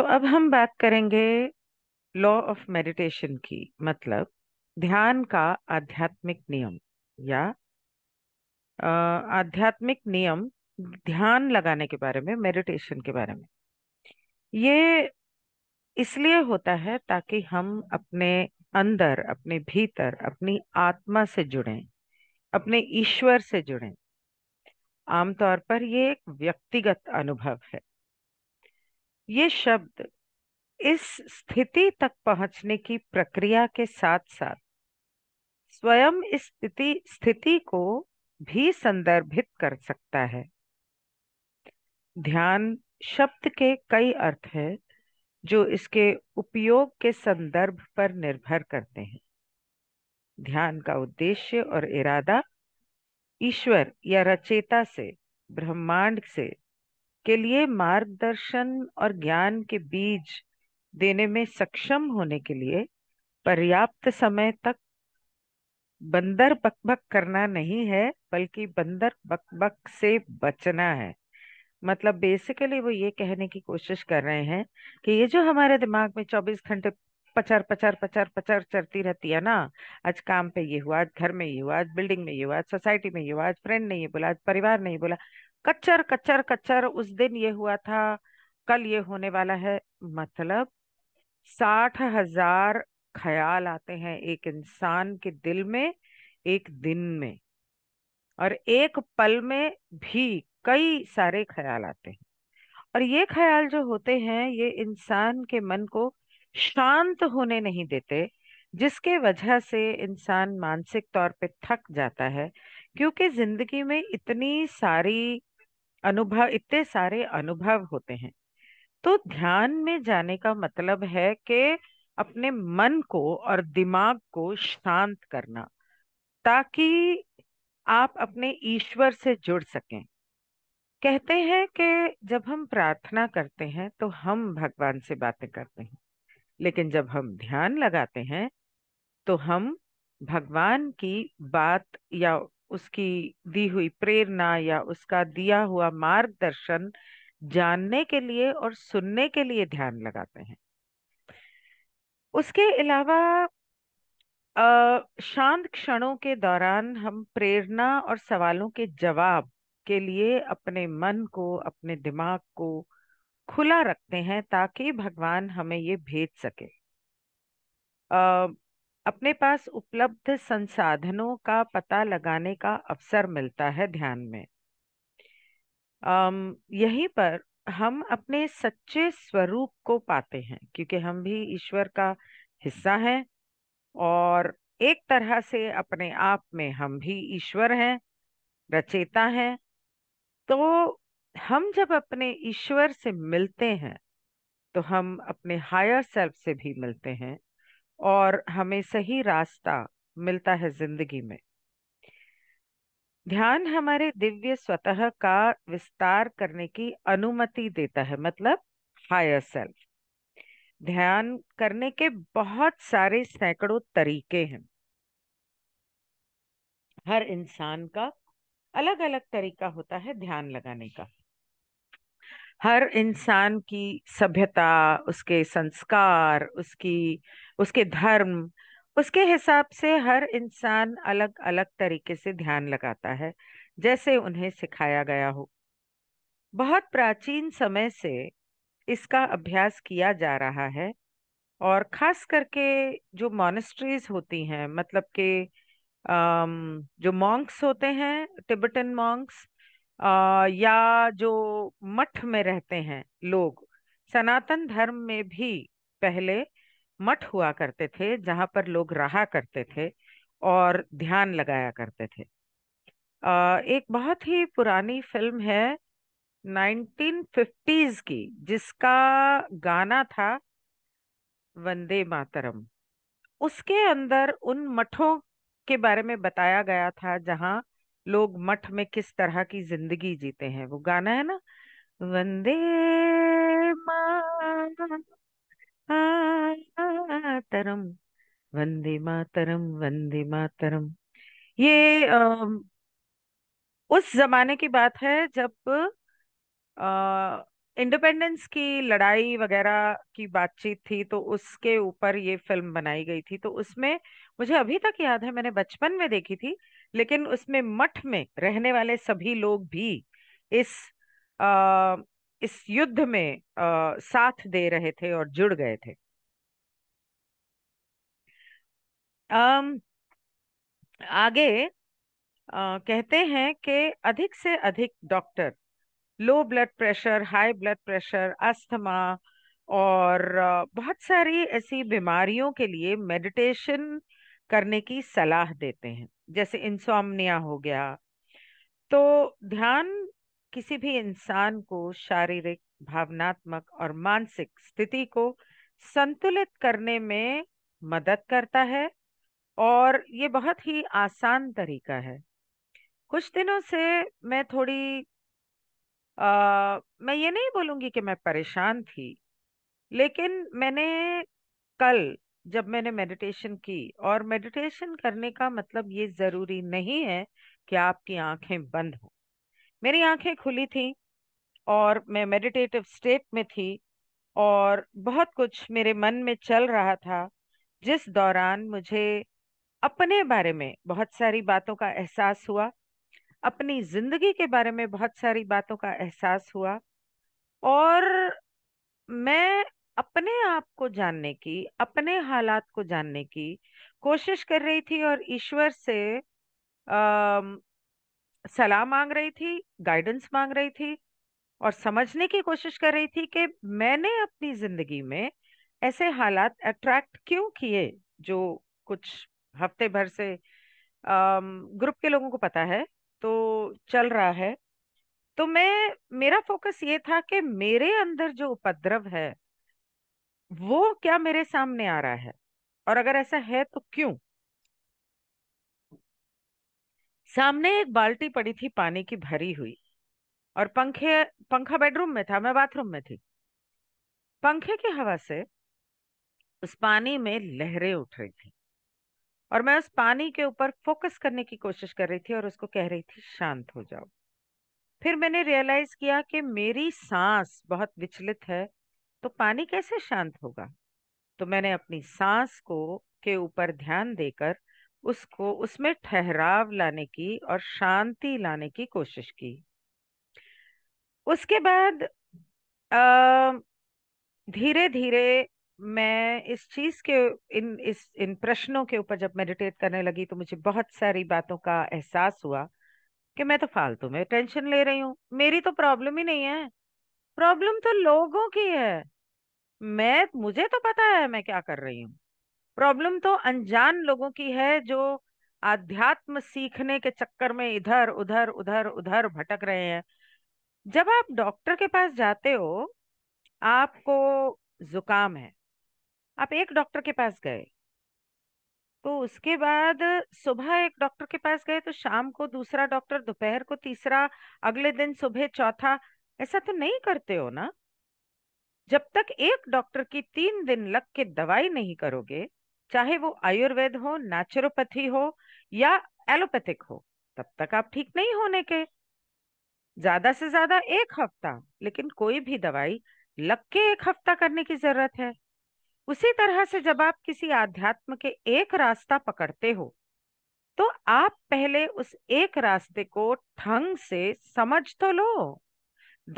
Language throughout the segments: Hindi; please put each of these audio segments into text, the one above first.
तो अब हम बात करेंगे लॉ ऑफ मेडिटेशन की मतलब ध्यान का आध्यात्मिक नियम या आध्यात्मिक नियम ध्यान लगाने के बारे में मेडिटेशन के बारे में ये इसलिए होता है ताकि हम अपने अंदर अपने भीतर अपनी आत्मा से जुड़ें अपने ईश्वर से जुड़ें आमतौर पर ये एक व्यक्तिगत अनुभव है ये शब्द इस स्थिति तक पहुंचने की प्रक्रिया के साथ साथ स्वयं इस स्थिति स्थिति को भी संदर्भित कर सकता है ध्यान शब्द के कई अर्थ है जो इसके उपयोग के संदर्भ पर निर्भर करते हैं ध्यान का उद्देश्य और इरादा ईश्वर या रचेता से ब्रह्मांड से के लिए मार्गदर्शन और ज्ञान के बीज देने में सक्षम होने के लिए पर्याप्त समय तक बंदर बकबक करना नहीं है बल्कि बंदर बकबक से बचना है मतलब बेसिकली वो ये कहने की कोशिश कर रहे हैं कि ये जो हमारे दिमाग में 24 घंटे पचार पचार पचार पचार चलती रहती है ना आज काम पे ये हुआ आज घर में ये हुआ आज बिल्डिंग में ये हुआ आज सोसाइटी में ये हुआ आज फ्रेंड ने ये बोला आज परिवार ने ये बोला कच्चर कच्चर कच्चर उस दिन ये हुआ था कल ये होने वाला है मतलब साठ हजार ख्याल आते हैं एक इंसान के दिल में एक दिन में और एक पल में भी कई सारे ख्याल आते हैं और ये ख्याल जो होते हैं ये इंसान के मन को शांत होने नहीं देते जिसके वजह से इंसान मानसिक तौर पे थक जाता है क्योंकि जिंदगी में इतनी सारी अनुभव इतने सारे अनुभव होते हैं तो ध्यान में जाने का मतलब है कि अपने मन को और दिमाग को शांत करना ताकि आप अपने ईश्वर से जुड़ सकें कहते हैं कि जब हम प्रार्थना करते हैं तो हम भगवान से बातें करते हैं लेकिन जब हम ध्यान लगाते हैं तो हम भगवान की बात या उसकी दी हुई प्रेरणा या उसका दिया हुआ मार्गदर्शन जानने के लिए और सुनने के लिए ध्यान लगाते हैं उसके अलावा शांत क्षणों के दौरान हम प्रेरणा और सवालों के जवाब के लिए अपने मन को अपने दिमाग को खुला रखते हैं ताकि भगवान हमें ये भेज सके अपने पास उपलब्ध संसाधनों का पता लगाने का अवसर मिलता है ध्यान में यहीं पर हम अपने सच्चे स्वरूप को पाते हैं क्योंकि हम भी ईश्वर का हिस्सा हैं और एक तरह से अपने आप में हम भी ईश्वर हैं रचेता हैं तो हम जब अपने ईश्वर से मिलते हैं तो हम अपने हायर सेल्फ से भी मिलते हैं और हमें सही रास्ता मिलता है जिंदगी में ध्यान हमारे दिव्य स्वतः का विस्तार करने की अनुमति देता है मतलब हायर सेल्फ ध्यान करने के बहुत सारे सैकड़ों तरीके हैं हर इंसान का अलग अलग तरीका होता है ध्यान लगाने का हर इंसान की सभ्यता उसके संस्कार उसकी उसके धर्म उसके हिसाब से हर इंसान अलग अलग तरीके से ध्यान लगाता है जैसे उन्हें सिखाया गया हो बहुत प्राचीन समय से इसका अभ्यास किया जा रहा है और खास करके जो मॉनेस्ट्रीज होती हैं मतलब के जो मॉन्क्स होते हैं टिबेटन मॉन्क्स या जो मठ में रहते हैं लोग सनातन धर्म में भी पहले मठ हुआ करते थे जहाँ पर लोग रहा करते थे और ध्यान लगाया करते थे एक बहुत ही पुरानी फिल्म है 1950s की जिसका गाना था वंदे मातरम उसके अंदर उन मठों के बारे में बताया गया था जहाँ लोग मठ में किस तरह की जिंदगी जीते हैं वो गाना है ना वंदे मातरम वंदे मातरम वंदे मातरम ये आ, उस जमाने की बात है जब इंडिपेंडेंस की लड़ाई वगैरह की बातचीत थी तो उसके ऊपर ये फिल्म बनाई गई थी तो उसमें मुझे अभी तक याद है मैंने बचपन में देखी थी लेकिन उसमें मठ में रहने वाले सभी लोग भी इस आ, इस युद्ध में आ, साथ दे रहे थे और जुड़ गए थे आम, आगे आ, कहते हैं कि अधिक से अधिक doctor low blood pressure high blood pressure asthma और बहुत सारी ऐसी बीमारियों के लिए मेडिटेशन करने की सलाह देते हैं जैसे इंसोमनिया हो गया तो ध्यान किसी भी इंसान को शारीरिक भावनात्मक और मानसिक स्थिति को संतुलित करने में मदद करता है और ये बहुत ही आसान तरीका है कुछ दिनों से मैं थोड़ी आ, मैं ये नहीं बोलूंगी कि मैं परेशान थी लेकिन मैंने कल जब मैंने मेडिटेशन की और मेडिटेशन करने का मतलब ये जरूरी नहीं है कि आपकी आंखें बंद हों मेरी आंखें खुली थी और मैं मेडिटेटिव स्टेट में थी और बहुत कुछ मेरे मन में चल रहा था जिस दौरान मुझे अपने बारे में बहुत सारी बातों का एहसास हुआ अपनी जिंदगी के बारे में बहुत सारी बातों का एहसास हुआ और मैं अपने आप को जानने की अपने हालात को जानने की कोशिश कर रही थी और ईश्वर से सलाह मांग रही थी गाइडेंस मांग रही थी और समझने की कोशिश कर रही थी कि मैंने अपनी जिंदगी में ऐसे हालात अट्रैक्ट क्यों किए जो कुछ हफ्ते भर से ग्रुप के लोगों को पता है तो चल रहा है तो मैं मेरा फोकस ये था कि मेरे अंदर जो उपद्रव है वो क्या मेरे सामने आ रहा है और अगर ऐसा है तो क्यों सामने एक बाल्टी पड़ी थी पानी की भरी हुई और पंखे पंखा बेडरूम में था मैं बाथरूम में थी पंखे की हवा से उस पानी में लहरें उठ रही थी और मैं उस पानी के ऊपर फोकस करने की कोशिश कर रही थी और उसको कह रही थी शांत हो जाओ फिर मैंने रियलाइज किया कि मेरी सांस बहुत विचलित है तो पानी कैसे शांत होगा तो मैंने अपनी सांस को के ऊपर ध्यान देकर उसको उसमें ठहराव लाने की और शांति लाने की कोशिश की उसके बाद धीरे धीरे मैं इस चीज के इन इस इन प्रश्नों के ऊपर जब मेडिटेट करने लगी तो मुझे बहुत सारी बातों का एहसास हुआ कि मैं तो फालतू में टेंशन ले रही हूँ मेरी तो प्रॉब्लम ही नहीं है प्रॉब्लम तो लोगों की है मैं मुझे तो पता है मैं क्या कर रही हूँ प्रॉब्लम तो अनजान लोगों की है जो आध्यात्म सीखने के चक्कर में इधर उधर उधर उधर भटक रहे हैं जब आप डॉक्टर के पास जाते हो आपको जुकाम है आप एक डॉक्टर के पास गए तो उसके बाद सुबह एक डॉक्टर के पास गए तो शाम को दूसरा डॉक्टर दोपहर को तीसरा अगले दिन सुबह चौथा ऐसा तो नहीं करते हो ना जब तक एक डॉक्टर की तीन दिन लग के दवाई नहीं करोगे चाहे वो आयुर्वेद हो नेचुरोपैथी हो या एलोपैथिक हो तब तक आप ठीक नहीं होने के ज्यादा से ज्यादा एक हफ्ता लेकिन कोई भी दवाई लग के एक हफ्ता करने की जरूरत है उसी तरह से जब आप किसी आध्यात्म के एक रास्ता पकड़ते हो तो आप पहले उस एक रास्ते को ढंग से समझ तो लो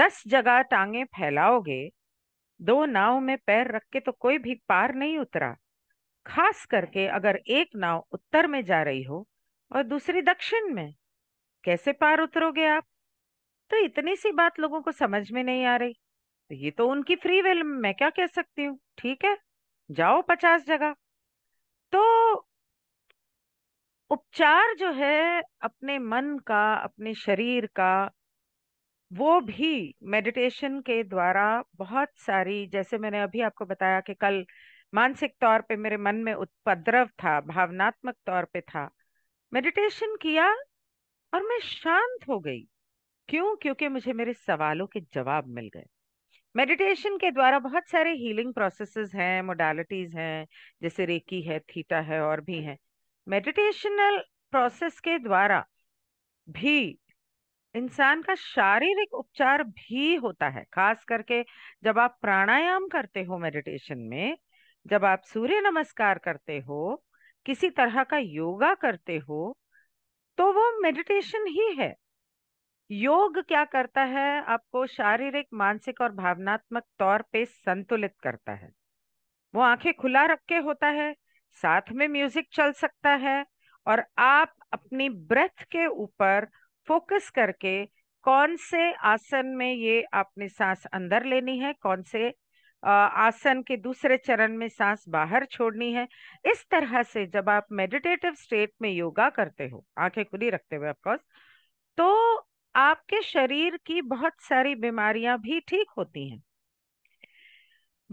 दस जगह टांगे फैलाओगे दो नाव में पैर रख के तो कोई भी पार नहीं उतरा खास करके अगर एक नाव उत्तर में जा रही हो और दूसरी दक्षिण में कैसे पार उतरोगे आप तो इतनी सी बात लोगों को समझ में नहीं आ रही तो ये तो उनकी फ्री विल मैं क्या कह सकती हूँ ठीक है जाओ पचास जगह तो उपचार जो है अपने मन का अपने शरीर का वो भी मेडिटेशन के द्वारा बहुत सारी जैसे मैंने अभी आपको बताया कि कल मानसिक तौर पे मेरे मन में उत्पद्रव था भावनात्मक तौर पे था मेडिटेशन किया और मैं शांत हो गई क्यों क्योंकि मुझे मेरे सवालों के जवाब मिल गए मेडिटेशन के द्वारा बहुत सारे हीलिंग प्रोसेसेस हैं मोडालिटीज हैं जैसे रेकी है थीटा है और भी हैं मेडिटेशनल प्रोसेस के द्वारा भी इंसान का शारीरिक उपचार भी होता है खास करके जब आप प्राणायाम करते हो मेडिटेशन में जब आप सूर्य नमस्कार करते हो किसी तरह का योगा करते हो तो वो मेडिटेशन ही है योग क्या करता है आपको शारीरिक मानसिक और भावनात्मक तौर पे संतुलित करता है वो आंखें खुला रख के होता है साथ में म्यूजिक चल सकता है और आप अपनी ब्रेथ के ऊपर फोकस करके कौन से आसन में ये आपने सांस अंदर लेनी है कौन से आसन के दूसरे चरण में सांस बाहर छोड़नी है इस तरह से जब आप मेडिटेटिव स्टेट में योगा करते हो आंखें खुली रखते हुए ऑफकोर्स तो आपके शरीर की बहुत सारी बीमारियां भी ठीक होती हैं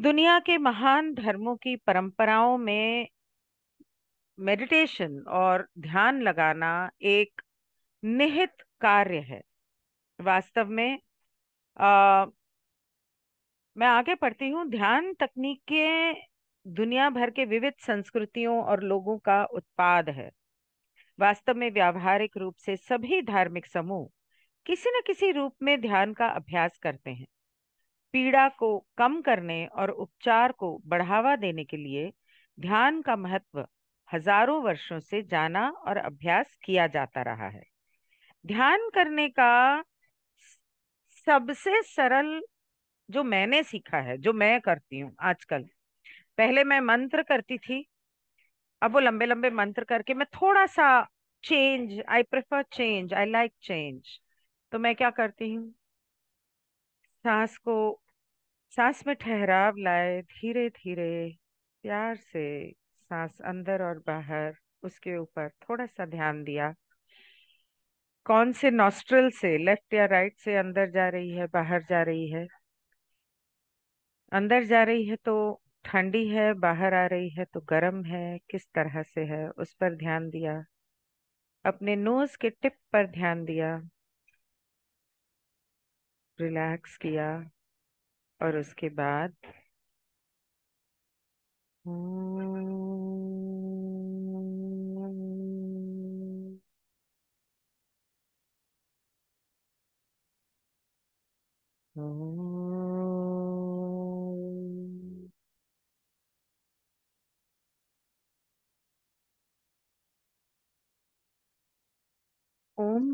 दुनिया के महान धर्मों की परंपराओं में मेडिटेशन और ध्यान लगाना एक निहित कार्य है वास्तव में आ, मैं आगे पढ़ती हूँ ध्यान तकनीक के दुनिया भर के विविध संस्कृतियों और लोगों का उत्पाद है वास्तव में व्यावहारिक रूप से सभी धार्मिक समूह किसी न किसी रूप में ध्यान का अभ्यास करते हैं पीड़ा को कम करने और उपचार को बढ़ावा देने के लिए ध्यान का महत्व हजारों वर्षों से जाना और अभ्यास किया जाता रहा है ध्यान करने का सबसे सरल जो मैंने सीखा है जो मैं करती हूँ आजकल पहले मैं मंत्र करती थी अब वो लंबे लंबे मंत्र करके मैं थोड़ा सा change I prefer change I like change तो मैं क्या करती हूँ सांस को सांस में ठहराव लाए धीरे धीरे प्यार से सांस अंदर और बाहर उसके ऊपर थोड़ा सा ध्यान दिया कौन से नॉस्ट्रल से लेफ्ट या राइट से अंदर जा रही है बाहर जा रही है अंदर जा रही है तो ठंडी है बाहर आ रही है तो गर्म है किस तरह से है उस पर ध्यान दिया अपने नोज के टिप पर ध्यान दिया रिलैक्स किया और उसके बाद हम्म,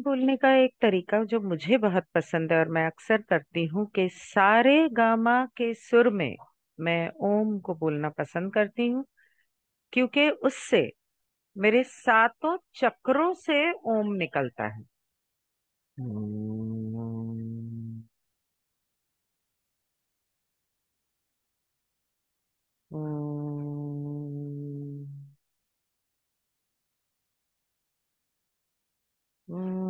बोलने का एक तरीका जो मुझे बहुत पसंद है और मैं अक्सर करती हूँ कि सारे गामा के सुर में मैं ओम को बोलना पसंद करती हूँ क्योंकि उससे मेरे सातों चक्रों से ओम निकलता है Om hmm. Om hmm.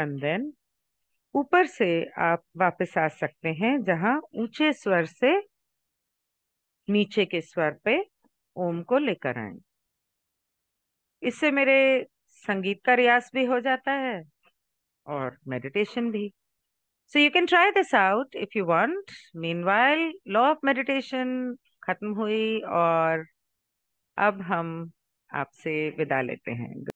And then ऊपर से आप वापस आ सकते हैं जहां ऊंचे स्वर से नीचे के स्वर पे ओम को लेकर आए इससे मेरे संगीत का रियाज भी हो जाता है और मेडिटेशन भी so you can try this out if you want meanwhile law of meditation खत्म हुई और अब हम आपसे विदा लेते हैं